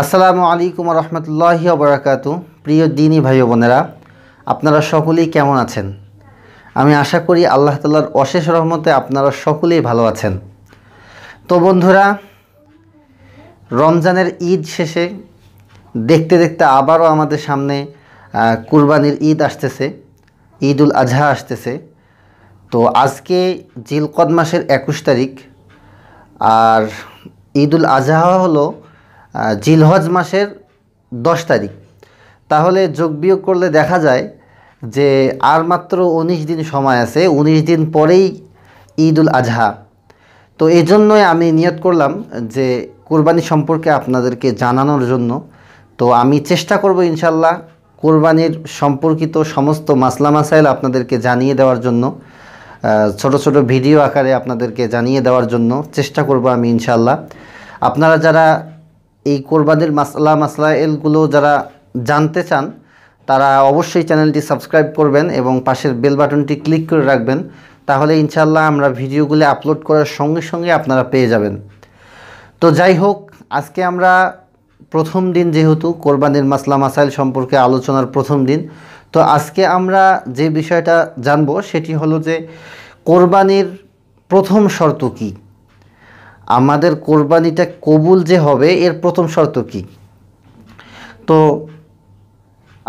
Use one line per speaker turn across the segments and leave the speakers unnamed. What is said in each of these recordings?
আসসালামু আলাইকুম রহমতুল্লাহি অবরাকাত প্রিয় দিনী ভাই বোনেরা আপনারা সকলেই কেমন আছেন আমি আশা করি আল্লাহ তালার অশেষ রহমতে আপনারা সকলেই ভালো আছেন তো বন্ধুরা রমজানের ঈদ শেষে দেখতে দেখতে আবারও আমাদের সামনে কুরবানির ঈদ আসতেছে ঈদ উল আজহা আসতেছে তো আজকে জিলকদ মাসের একুশ তারিখ আর ঈদ উল আজহা হলো জিলহজ মাসের দশ তারিখ তাহলে যোগ বিয়োগ করলে দেখা যায় যে আর মাত্র উনিশ দিন সময় আছে উনিশ দিন পরেই ঈদ উল আজহা তো এই জন্যই আমি নিয়ত করলাম যে কোরবানি সম্পর্কে আপনাদেরকে জানানোর জন্য তো আমি চেষ্টা করব ইনশাল্লাহ কোরবানির সম্পর্কিত সমস্ত মাসলা মাসাইল আপনাদেরকে জানিয়ে দেওয়ার জন্য ছোট ছোট ভিডিও আকারে আপনাদেরকে জানিয়ে দেওয়ার জন্য চেষ্টা করব আমি ইনশাল্লাহ আপনারা যারা এই কোরবানির মাসলা মাসলাইলগুলো যারা জানতে চান তারা অবশ্যই চ্যানেলটি সাবস্ক্রাইব করবেন এবং পাশের বেল বাটনটি ক্লিক করে রাখবেন তাহলে ইনশাল্লাহ আমরা ভিডিওগুলি আপলোড করার সঙ্গে সঙ্গে আপনারা পেয়ে যাবেন তো যাই হোক আজকে আমরা প্রথম দিন যেহেতু কোরবানির মাসলা মাসাইল সম্পর্কে আলোচনার প্রথম দিন তো আজকে আমরা যে বিষয়টা জানব সেটি হলো যে কোরবানির প্রথম শর্ত কি আমাদের কোরবানিটা কবুল যে হবে এর প্রথম শর্ত কি তো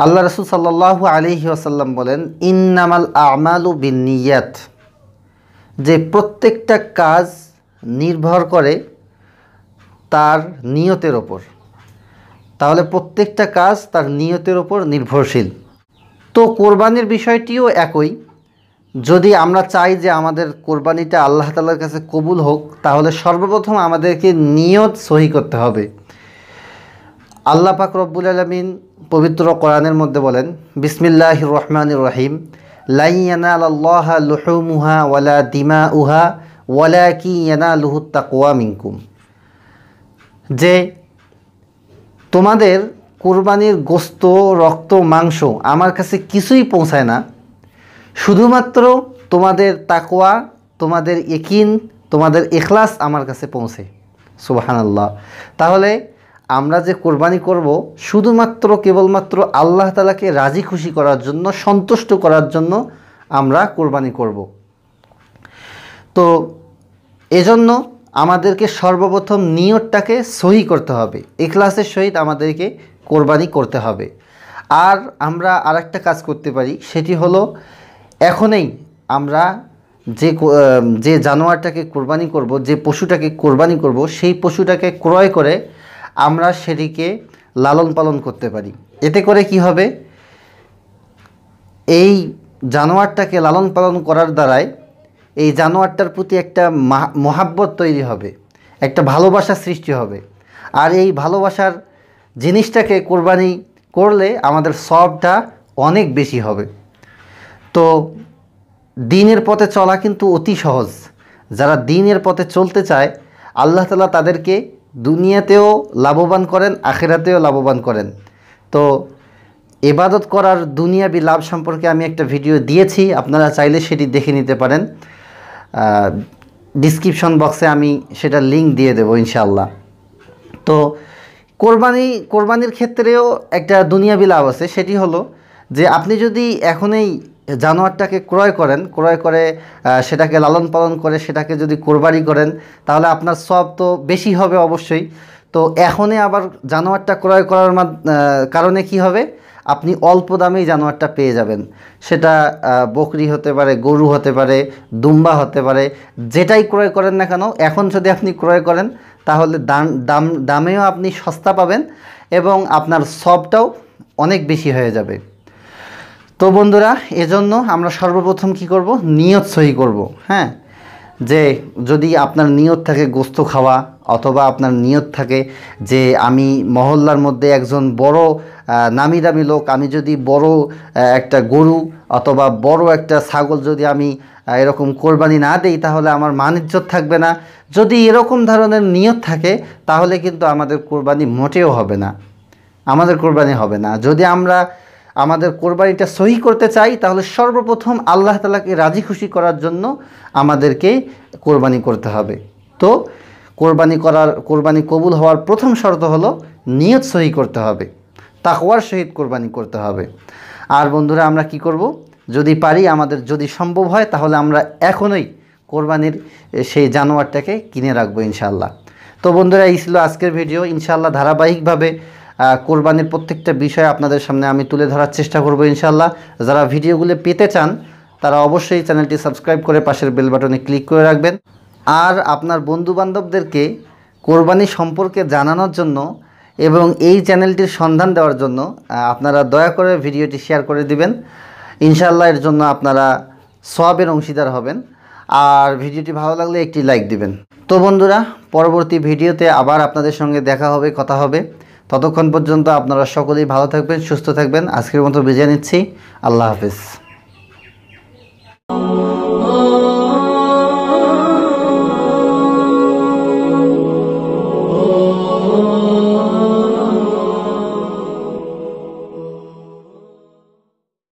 আল্লাহ রসুল সাল্লাহ আলিহি আসাল্লাম বলেন ইন্নামাল আমালু নিয়াত যে প্রত্যেকটা কাজ নির্ভর করে তার নিয়তের ওপর তাহলে প্রত্যেকটা কাজ তার নিয়তের ওপর নির্ভরশীল তো কোরবানির বিষয়টিও একই যদি আমরা চাই যে আমাদের কোরবানিটা আল্লাহ তালার কাছে কবুল হোক তাহলে সর্বপ্রথম আমাদেরকে নিয়ত সহি করতে হবে আল্লাহ পাক রব্বুল আলমিন পবিত্র কোরআনের মধ্যে বলেন বিসমিল্লাহ রহমান রহিম লাইয়ানা ওয়ালা দিমা উহা ওয়ালা কি লুহুত্তা কোয়া মিঙ্কুম যে তোমাদের কোরবানির গোস্ত রক্ত মাংস আমার কাছে কিছুই পৌঁছায় না শুধুমাত্র তোমাদের তাকোয়া তোমাদের একিন তোমাদের এখলাস আমার কাছে পৌঁছে সুবাহানাল্লাহ তাহলে আমরা যে কোরবানি করব শুধুমাত্র কেবলমাত্র আল্লাহ তালাকে রাজি খুশি করার জন্য সন্তুষ্ট করার জন্য আমরা কোরবানি করব তো এজন্য আমাদেরকে সর্বপ্রথম নিয়তটাকে সহি করতে হবে এখলাসের সহিত আমাদেরকে কোরবানি করতে হবে আর আমরা আরেকটা কাজ করতে পারি সেটি হলো এখনই আমরা যে যে জানোয়ারটাকে কোরবানি করব যে পশুটাকে কোরবানি করব সেই পশুটাকে ক্রয় করে আমরা সেটিকে লালন পালন করতে পারি এতে করে কি হবে এই জানোয়ারটাকে লালন পালন করার দ্বারাই এই জানোয়ারটার প্রতি একটা মহাব্বত তৈরি হবে একটা ভালোবাসা সৃষ্টি হবে আর এই ভালোবাসার জিনিসটাকে কোরবানি করলে আমাদের সবটা অনেক বেশি হবে তো দিনের পথে চলা কিন্তু অতি সহজ যারা দিনের পথে চলতে চায় আল্লাহ তালা তাদেরকে দুনিয়াতেও লাভবান করেন আখেরাতেও লাভবান করেন তো এবাদত করার দুনিয়াবি লাভ সম্পর্কে আমি একটা ভিডিও দিয়েছি আপনারা চাইলে সেটি দেখে নিতে পারেন ডিসক্রিপশন বক্সে আমি সেটা লিঙ্ক দিয়ে দেবো ইনশাল্লাহ তো কোরবানি কোরবানির ক্ষেত্রেও একটা দুনিয়াবি লাভ আছে সেটি হলো যে আপনি যদি এখনই জানোয়ারটাকে ক্রয় করেন ক্রয় করে সেটাকে লালন পালন করে সেটাকে যদি কোরবানি করেন তাহলে আপনার সব তো বেশি হবে অবশ্যই তো এখনই আবার জানোয়ারটা ক্রয় করার কারণে কি হবে আপনি অল্প দামেই জানোয়ারটা পেয়ে যাবেন সেটা বকরি হতে পারে গরু হতে পারে দুম্বা হতে পারে যেটাই ক্রয় করেন না কেন এখন যদি আপনি ক্রয় করেন তাহলে দাম দাম দামেও আপনি সস্তা পাবেন এবং আপনার সবটাও অনেক বেশি হয়ে যাবে তো বন্ধুরা এজন্য আমরা সর্বপ্রথম কি করব নিয়ত সহি করব হ্যাঁ যে যদি আপনার নিয়ত থাকে গোস্ত খাওয়া অথবা আপনার নিয়ত থাকে যে আমি মহল্লার মধ্যে একজন বড় নামি দামি লোক আমি যদি বড় একটা গরু অথবা বড় একটা ছাগল যদি আমি এরকম কোরবানি না দেই তাহলে আমার মান ইজ্জত থাকবে না যদি এরকম ধরনের নিয়ত থাকে তাহলে কিন্তু আমাদের কোরবানি মোটেও হবে না আমাদের কোরবানি হবে না যদি আমরা আমাদের কোরবানিটা সহি করতে চাই তাহলে সর্বপ্রথম আল্লাহ তালাকে রাজি খুশি করার জন্য আমাদেরকে কোরবানি করতে হবে তো কোরবানি করার কোরবানি কবুল হওয়ার প্রথম শর্ত হলো নিয়ত সহি করতে হবে তাকওয়ার সহিত কোরবানি করতে হবে আর বন্ধুরা আমরা কি করব যদি পারি আমাদের যদি সম্ভব হয় তাহলে আমরা এখনই কোরবানির সেই জানোয়ারটাকে কিনে রাখবো ইনশাল্লাহ তো বন্ধুরা এই ছিল আজকের ভিডিও ইনশাল্লাহ ধারাবাহিকভাবে কোরবানির প্রত্যেকটা বিষয় আপনাদের সামনে আমি তুলে ধরার চেষ্টা করব ইনশাল্লাহ যারা ভিডিওগুলো পেতে চান তারা অবশ্যই চ্যানেলটি সাবস্ক্রাইব করে পাশের বেল বাটনে ক্লিক করে রাখবেন আর আপনার বন্ধুবান্ধবদেরকে কোরবানি সম্পর্কে জানানোর জন্য এবং এই চ্যানেলটির সন্ধান দেওয়ার জন্য আপনারা দয়া করে ভিডিওটি শেয়ার করে দিবেন ইনশাল্লাহ এর জন্য আপনারা সবের অংশীদার হবেন আর ভিডিওটি ভালো লাগলে একটি লাইক দিবেন তো বন্ধুরা পরবর্তী ভিডিওতে আবার আপনাদের সঙ্গে দেখা হবে কথা হবে ততক্ষণ পর্যন্ত আপনারা সকলেই ভালো থাকবেন সুস্থ থাকবেন আজকের মতো বিজয় নিচ্ছি আল্লাহ হাফিজ